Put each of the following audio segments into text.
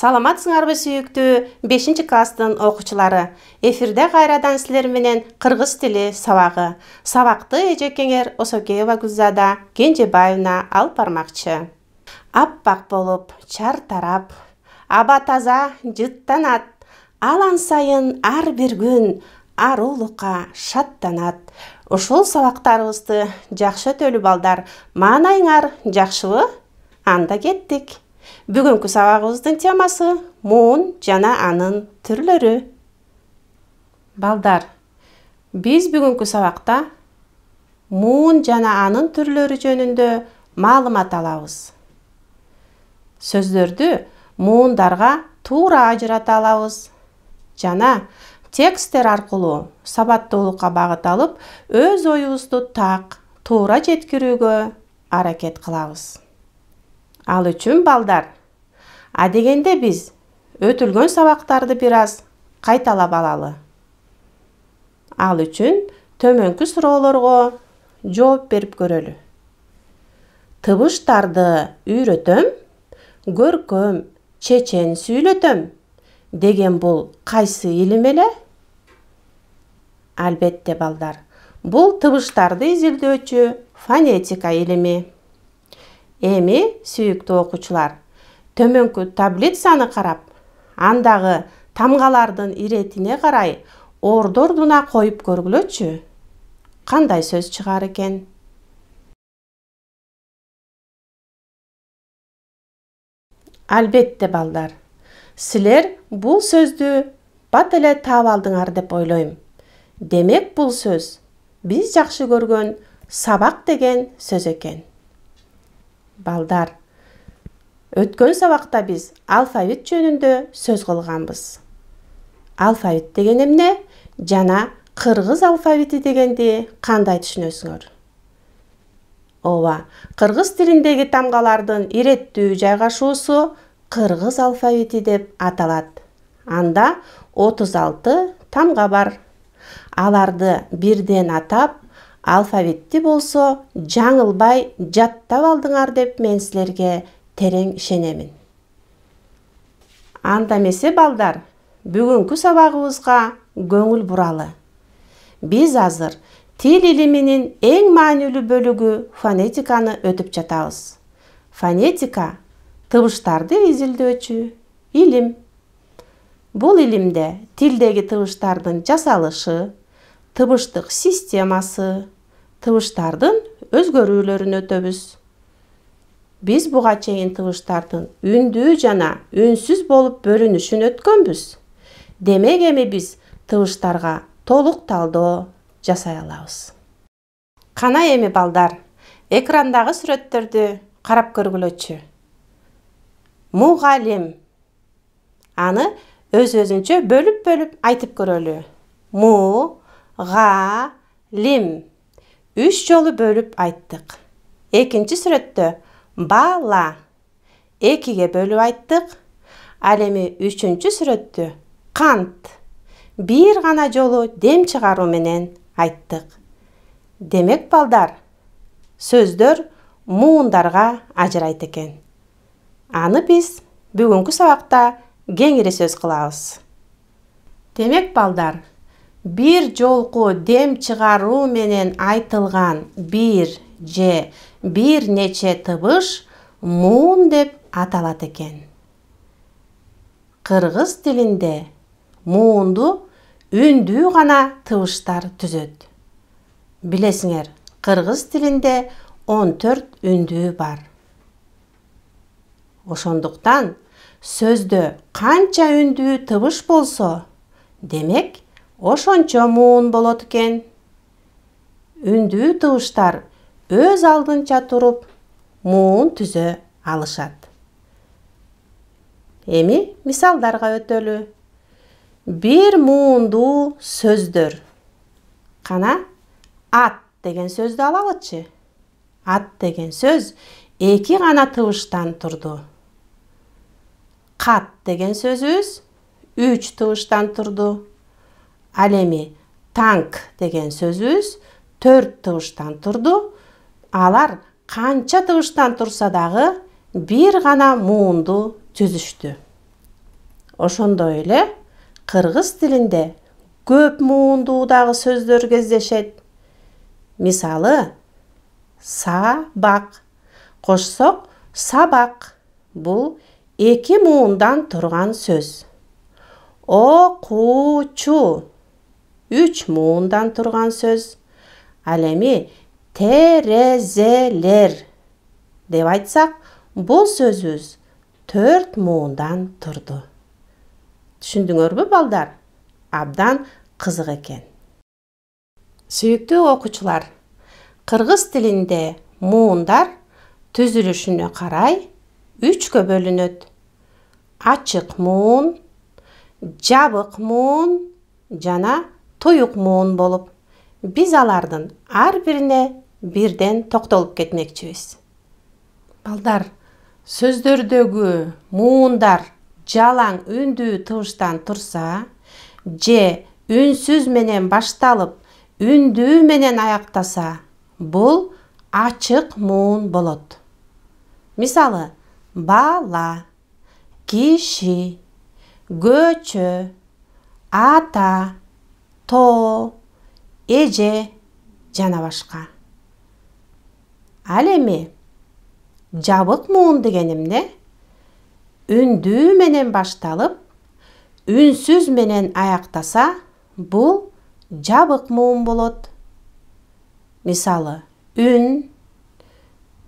саламатсыңар бы сүйіктүү бешинчи класстын окуучулары эфирде кайрадан силер менен кыргыз тили сабагы сабакты эжекеңер осокеева гүлзада кенжебаевна алып бармакчы аппак болып, чар тарап аба таза жыттанат алан сайын ар бир күн аруулукка шаттанат ушул сабактарыбызды жакшы өтөлү балдар маанайыңар жакшыбы анда кеттик бүгүнкү сабагыбыздын темасы муун жана анын түрлөрү балдар биз бүгүнкү сабакта муун жана анын түрлөрү жөнүндө маалымат алабыз сөздөрдү муундарга туура ажырата алабыз жана тексттер аркылуу сабаттуулукка багыт алып өз оюбузду так туура жеткирүүгө аракет кылабыз ал үчүн балдар адегенде биз өтүлгөн сабактарды бир аз кайталап алалы ал үчүн төмөнкү суроолорго жооп берип көрөлү тыбыштарды үйрөтөм көркөм чечен сүйлөтөм деген бул кайсы илим эле албетте балдар бул тыбыштарды изилдөөчү фонетика илими эми сүйүктүү окуучулар таблет таблицаны қарап андағы тамғалардың иретіне қарай ордордуна ордуна қойып көргілөтші? қандай сөз шығар екен албетте балдар сілер бұл сөзді бат эле таап алдыңар деп ойлойм демек бұл сөз біз жақшы көрген сабақ деген сөз екен. балдар өткөн сабакта биз алфавит жөнүндө сөз кылганбыз алфавит деген эмне жана кыргыз алфавити дегенди кандай түшүнөсүңөр ооба кыргыз тилиндеги тамгалардын иреттүү жайгашуусу кыргыз алфавити деп аталат анда отуз алты тамга бар аларды бирден атап алфавитти болсо жаңылбай жаттап алдыңар деп мен силерге терең ішенемін анда балдар бүгүнкү сабагыбызга көңіл буралы Біз азыр тіл илиминин эң маанилүү бөлүгү фонетиканы өтіп жатабыз фонетика тыбыштарды изилдөөчү илим Бұл илимде тилдеги тыбыштардын жасалышы тыбыштык системасы тыбыштардын өзгөрүүлөрүн өтөбүз биз буга чейин тыбыштардын үндүү жана үнсүз болуп бөлүнүшүн өткөнбүз демек эми биз тыбыштарга толук талдоо жасай алабыз кана эми балдар экрандагы сүрөттөрдү карап көргүлөчү мугалим аны өз өзүнчө бөлүп бөлүп айтып көрөлү му га лим үч жолу бөлүп айттык экинчи сүрөттө бала экиге бөлүп айттык ал эми үчүнчү сүрөттү кант бир гана жолу дем чыгаруу менен айттык демек балдар сөздөр муундарга ажырайт экен аны биз бүгүнкү сабакта кеңири сөз кылабыз демек балдар бир жолку дем чыгаруу менен айтылган бир же бир нече тыбыш муун деп аталат экен кыргыз тилинде муунду үндүү гана тыбыштар түзөт билесиңер кыргыз тилинде он төрт үндүү бар ошондуктан сөздө канча үндүү тыбыш болсо демек ошончо муун болот экен үндүү тыбыштар өз алдынча туруп муун түзө алышат эми мисалдарга өтөлү бир муундуу сөздөр кана ат деген сөздү алалычы ат деген сөз эки гана тыбыштан турду кат деген сөзүбүз үч тыбыштан турду ал эми танк деген сөзүбүз төрт тыбыштан турду алар канча дыбыштан турса дагы бир гана муунду түзүштү ошондой эле кыргыз тилинде көп муундуу дагы сөздөр кездешет мисалы сабак кошсок сабак бул эки муундан турган сөз окуучу үч муундан турган сөз ал эми терезелер деп айтсак бул сөзүбүз төрт муундан турду түшүндүңөрбү балдар абдан кызык экен сүйүктүү окуучулар кыргыз тилинде муундар түзүлүшүнө карай үчкө бөлүнөт ачык муун жабык муун жана туюк муун болуп биз алардын ар бирине бирден токтолуп кетмекчибиз балдар сөздөрдөгү муундар жалаң үндүү тыбыштан турса же үнсүз менен башталып үндүү менен аяктаса бул ачык муун болот мисалы бала киши көчө ата тоо эже жана башка ал эми жабык муун деген эмне үндүү менен башталып үнсүз менен аяктаса бул жабык муун болот мисалы үн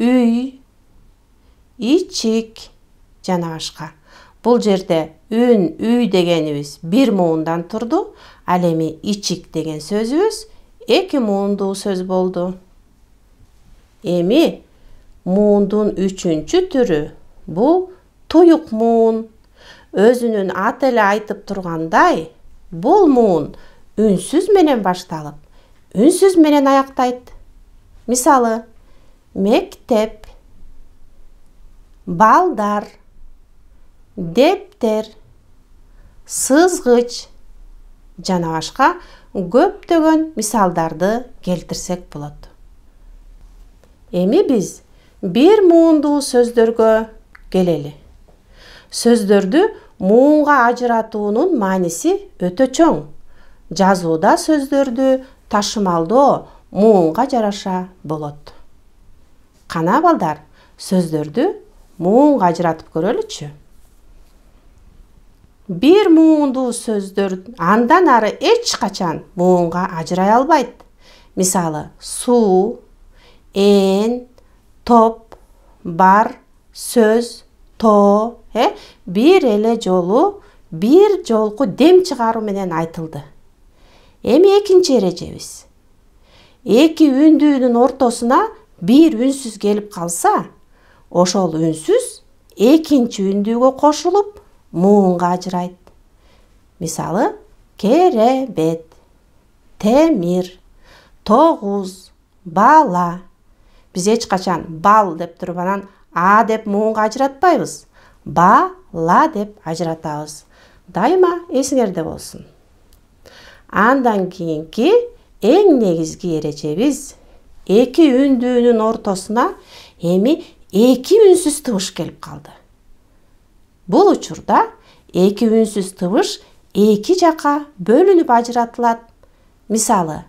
үй ичик жана башка бул жерде үн үй дегенибиз бир муундан турду ал эми ичик деген сөзүбүз эки муундуу сөз болду эми муундун үчүнчү түрү бул туюк муун өзүнүн аты эле айтып тургандай бул муун үнсүз менен башталып үнсүз менен аяктайт мисалы мектеп балдар дептер сызгыч жана башка көптөгөн мисалдарды келтирсек болот эми биз бир муундуу сөздөргө келели сөздөрдү муунга ажыратуунун мааниси өтө чоң жазууда сөздөрдү ташымалдоо муунга жараша болот кана балдар сөздөрдү муунга ажыратып көрөлүчү бир муундуу сөздөр андан ары эч качан муунга ажырай албайт мисалы суу эн топ бар сөз тоо э бир эле жолу бир жолку дем чыгаруу менен айтылды эми экинчи эрежебиз эки үндүүнүн ортосуна бир үнсүз келип калса ошол үнсүз экинчи үндүүгө кошулуп муунга ажырайт мисалы керебет темир тогуз бала Біз эч качан бал деп туруп анан а деп муунга ажыратпайбыз ба ла деп ажыратабыз дайыма эсиңерде болсын андан кийинки эң негизги эрежебиз эки үндүүнүн ортосуна эми эки үнсүз тыбыш келіп қалды. бул учурда эки үнсүз тыбыш эки жақа бөлүнүп ажыратылат мисалы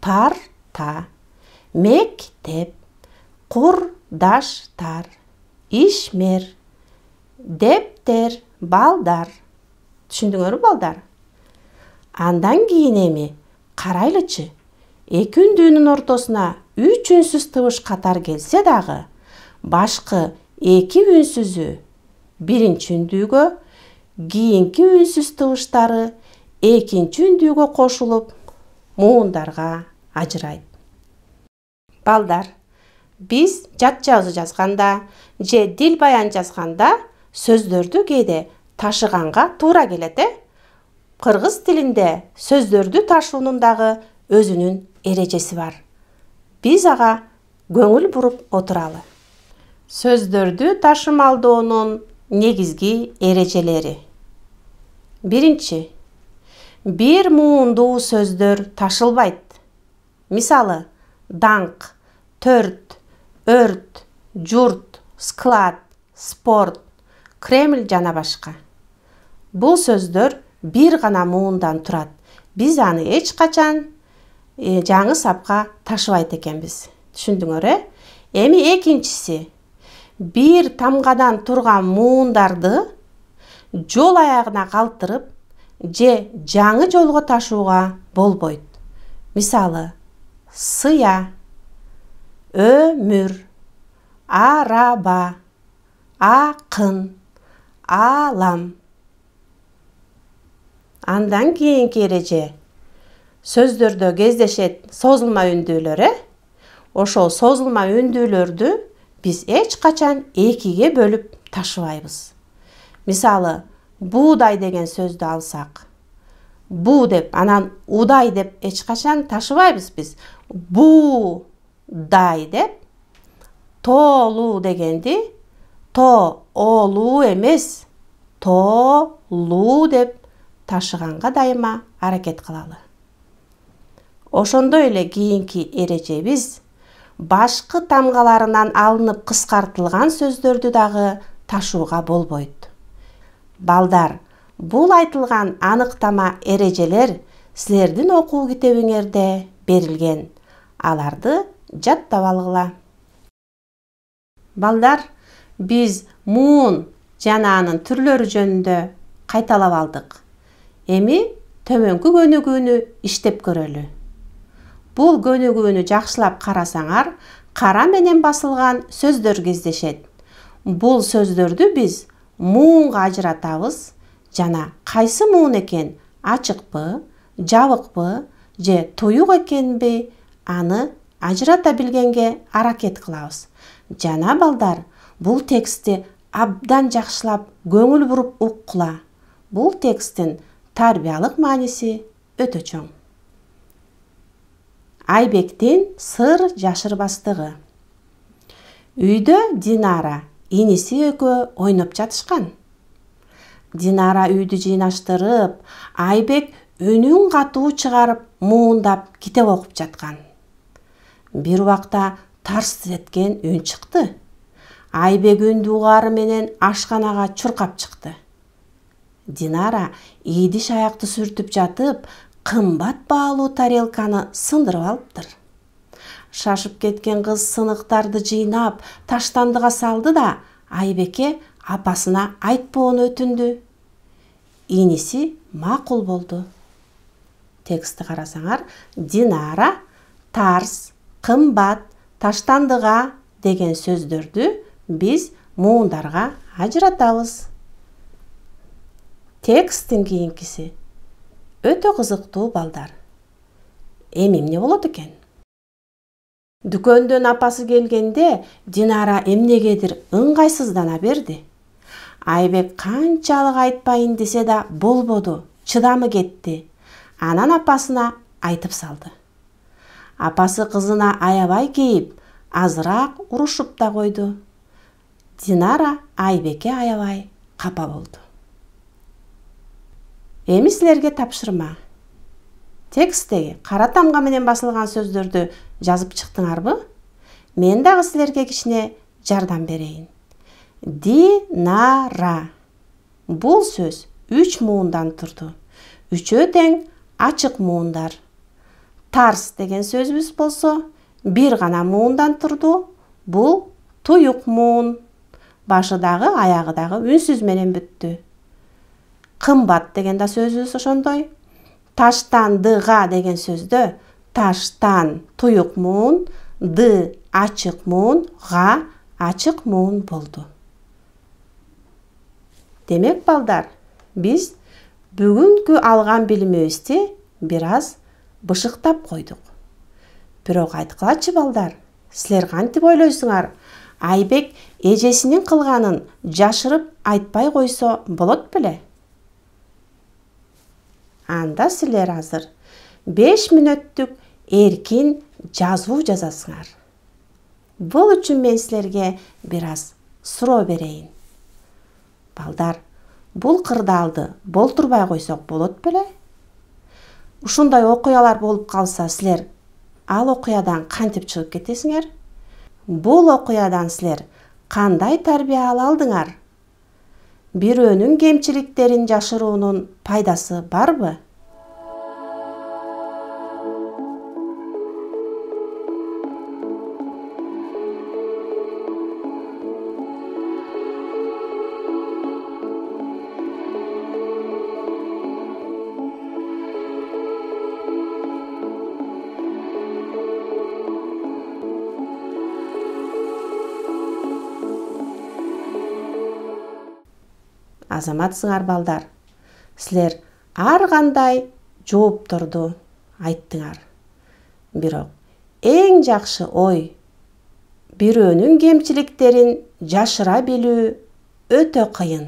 пар мек деп. курдаштар ишмер дептер балдар түшүндүңөрбү балдар андан кийин эми карайлычы эки үндүүнүн ортосуна үч үнсүз тыбыш катар келсе дагы башкы эки үнсүзү биринчи үндүүгө кийинки үнсүз тыбыштары экинчи үндүүгө кошулуп муундарга ажырайт балдар биз жат жазуу жазганда же дил баян жазганда сөздөрдү кээде ташыганга туура келет э кыргыз тилинде сөздөрдү ташуунун дагы өзүнүн эрежеси бар биз ага көңүл буруп отуралы сөздөрдү ташымалдоонун негизги эрежелери биринчи бир муундуу сөздөр ташылбайт мисалы даңк төрт өрт журт склад спорт кремль жана башка бул сөздөр бир гана муундан турат биз аны эч качан э, жаңы сапка ташыбайт экенбиз түшүндүңөр э эми экинчиси бир тамгадан турган муундарды жол аягына калтырып же жаңы жолго ташууга болбойт мисалы сыя өмүр араба акын аалам андан кийинки эреже сөздөрдө кездешет созулма үндүүлөр э ошол созулма үндүүлөрдү биз эч качан экиге бөлүп ташыбайбыз мисалы буудай деген сөздү алсак бу деп анан удай деп эч качан ташыбайбыз биз бу дай деп тоолуу дегенди тоо оолуу эмес тоолуу деп ташыганга дайыма аракет кылалы ошондой эле кийинки эрежебиз башкы тамгаларынан алынып кыскартылган сөздөрдү дагы ташууга болбойт балдар бул айтылган аныктама эрежелер силердин окуу китебиңерде берилген аларды жаттап алгыла балдар биз муун жана анын түрлөрү жөнүндө кайталап алдык эми төмөнкү көнүгүүнү иштеп көрөлү бул көнүгүүнү жакшылап карасаңар кара менен басылган сөздөр кездешет бул сөздөрдү биз муунга ажыратабыз жана кайсы муун экен ачыкпы жабыкпы же туюк экенби аны ажырата билгенге аракет кылабыз жана балдар бул текстти абдан жакшылап көңүл буруп уккула бул тексттин тарбиялык мааниси өтө чоң айбектин сыр жашырбастыгы үйдө динара иниси экөө ойноп жатышкан динара үйдү жыйнаштырып айбек үнүн катуу чыгарып муундап китеп окуп жаткан бир убакта тарс эткен үн чыкты айбек үндү угаары менен ашканага чуркап чыкты динара идиш аякты сүртүп жатып кымбат баалуу тарелканы сындырып алыптыр шашып кеткен кыз сыныктарды жыйнап таштандыга салды да айбекке апасына айтпоону өтүндү иниси макул болду текстти карасаңар динара тарс кымбат таштандыга деген сөздөрдү биз муундарга ажыратабыз тексттин кийинкиси өтө кызыктуу балдар эми эмне болот экен дүкөндөн апасы келгенде динара эмнегедир ыңгайсыздана берди айбек канчалык айтпайын десе да болбоду чыдамы кетти анан апасына айтып салды апасы кызына аябай кейип азыраак урушуп да койду динара айбекке аябай капа болду эми силерге тапшырма тексттеги кара тамга менен басылган сөздөрдү жазып чыктыңарбы мен дагы силерге кичине жардам берейин динара бул сөз үч муундан турду үчөө тең ачык муундар тарс деген сөзіміз болса бір ғана муындан тұрды бұл тұйық муын башыдағы аяғыдағы үнсіз менен бүтті қымбат деген да сөзіміз ошондой таштан дыға деген сөзді, таштан тұйық муын ды ачық муын ға ачық муын болды. демек балдар біз бүгүнкү алган билимибизди біраз бышықтап қойдық бирок айткылачы балдар силер кантип ойлойсуңар айбек эжесинин қылғанын жашырып айтпай койсо болот беле анда силер азыр 5 мүнөттүк эркин жазуу жазасыңар Бұл үчүн мен силерге бир аз суроо берейин балдар бул кырдаалды болтурбай койсок болот беле ушундай окуялар болып калса силер ал окуядан кантип чыгып кетесиңер Бұл окуядан силер кандай тарбия ала алдыңар бирөөнүн кемчиликтерин жашыруунун пайдасы барбы азаматсыңар балдар силер ар кандай жоопторду айттыңар бирок эң жакшы ой бирөөнүн кемчиликтерин жашыра билүү өтө кыйын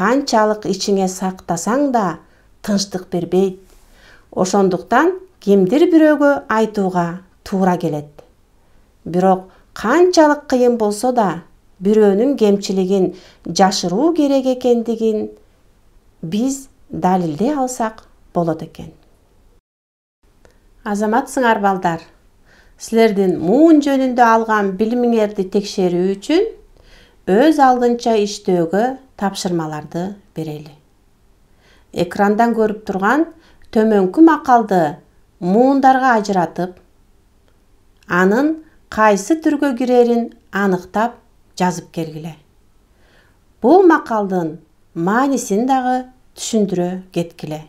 канчалык ичиңе сактасаң да тынчтык бербейт ошондуктан кимдир бирөөгө айтууга туура келет бирок канчалык кыйын болсо да бирөөнүн кемчилигин жашыруу керек экендигин биз далилдей алсак болот экен азаматсыңар балдар силердин муун жөнүндө алган билимиңерди текшерүү үчүн өз алдынча иштөөгө тапшырмаларды берели экрандан көрүп турган төмөнкү макалды муундарга ажыратып анын кайсы түргө кирерин аныктап жазып келгіле бұл мақалдың маанисин дагы түшүндүрө кеткиле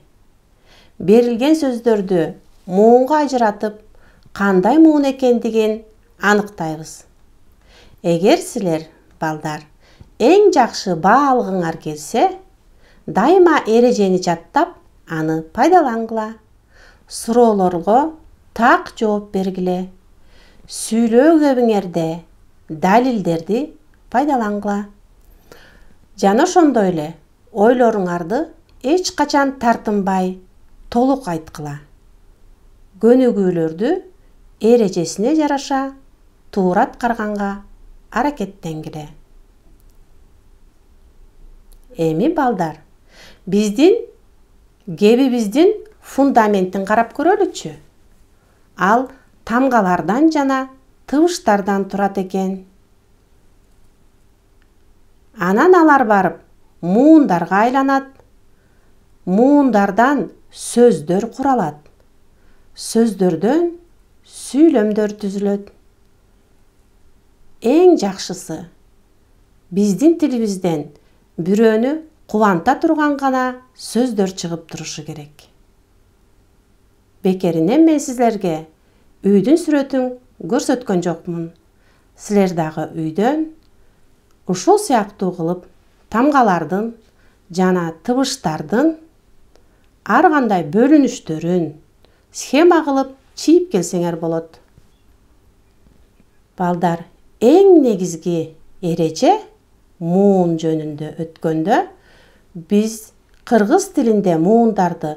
Берілген сөздерді муунга ажыратып кандай муун экендигин аныктайбыз Егер сілер, балдар эң жақшы баа алгыңар дайма дайыма эрежени жаттап аны пайдалангыла суроолорго так жооп бергиле сүйлөө көбүңерде далилдерди пайдалангыла жана ошондой эле ойлоруңарды эч качан тартынбай толук айткыла көнүгүүлөрдү эрежесине жараша туура аткарганга аракеттенгиле эми балдар биздин кебибиздин фундаментин карап көрөлүчү ал тамгалардан жана тыбыштардан турат экен анан алар барып муундарга айланат муундардан сөздөр куралат сөздөрдөн сүйлөмдөр түзүлөт эң жакшысы биздин тилибизден бирөөнү кубанта турган гана сөздөр чыгып турушу керек бекеринен мен сиздерге үйдүн сүрөтүн көрсөткөн жокмун силер дагы үйдөн ушул сыяктуу кылып тамгалардын жана тыбыштардын ар кандай бөлүнүштөрүн схема кылып чийип келсеңер болот балдар эң негизги эреже муун жөнүндө өткөндө биз кыргыз тилинде муундарды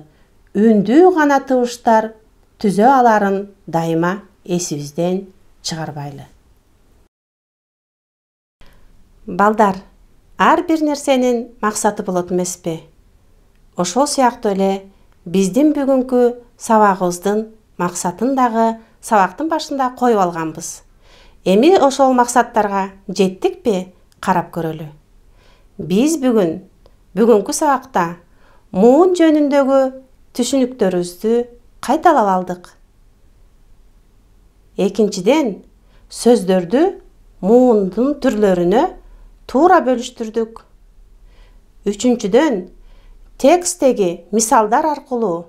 үндүү гана тыбыштар түзө аларын дайыма эсибизден чыгарбайлы балдар ар бир нерсенин максаты болот эмеспи ошол сыяктуу эле биздин бүгүнкү сабагыбыздын максатын дагы сабактын башында коюп алганбыз эми ошол максаттарга жеттикпи карап көрөлү биз бүгүн бүгүнкү сабакта муун жөнүндөгү түшүнүктөрүбүздү кайталап алдык экинчиден сөздөрдү муундун түрлөрүнө туура бөлүштүрдүк үчүнчүдөн тексттеги мисалдар аркылуу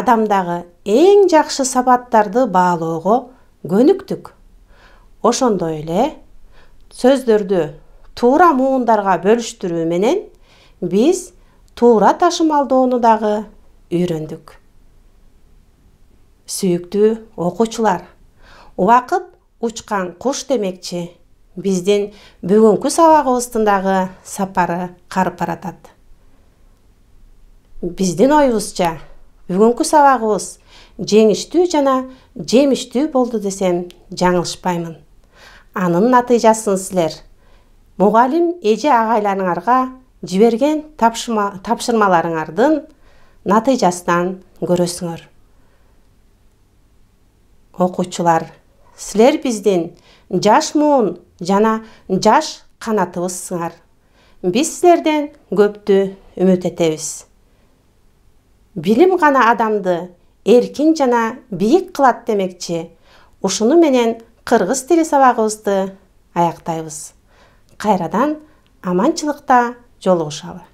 адамдагы эң жакшы сапаттарды баалоого көнүктүк ошондой эле сөздөрдү туура муундарга бөлүштүрүү менен биз туура ташымалдоону дагы үйрөндүк сүйүктүү окуучулар убакыт учкан куш демекчи биздин бүгүнкү сабагыбыздын дагы сапары карып баратат биздин оюбузча бүгүнкү сабагыбыз жеңиштүү жана жемиштүү болду десем жаңылышпаймын анын натыйжасын силер мугалим эже агайларыңарга жиберген тапшырмаларыңардын натыйжасынан көрөсүңөр окуучулар силер биздин жаш муун жана жаш канатыбызсыңар биз силерден көптү үмүт этебиз билим гана адамды эркин жана бийик кылат демекчи ушуну менен кыргыз тили сабагыбызды аяктайбыз кайрадан аманчылыкта жолугушалы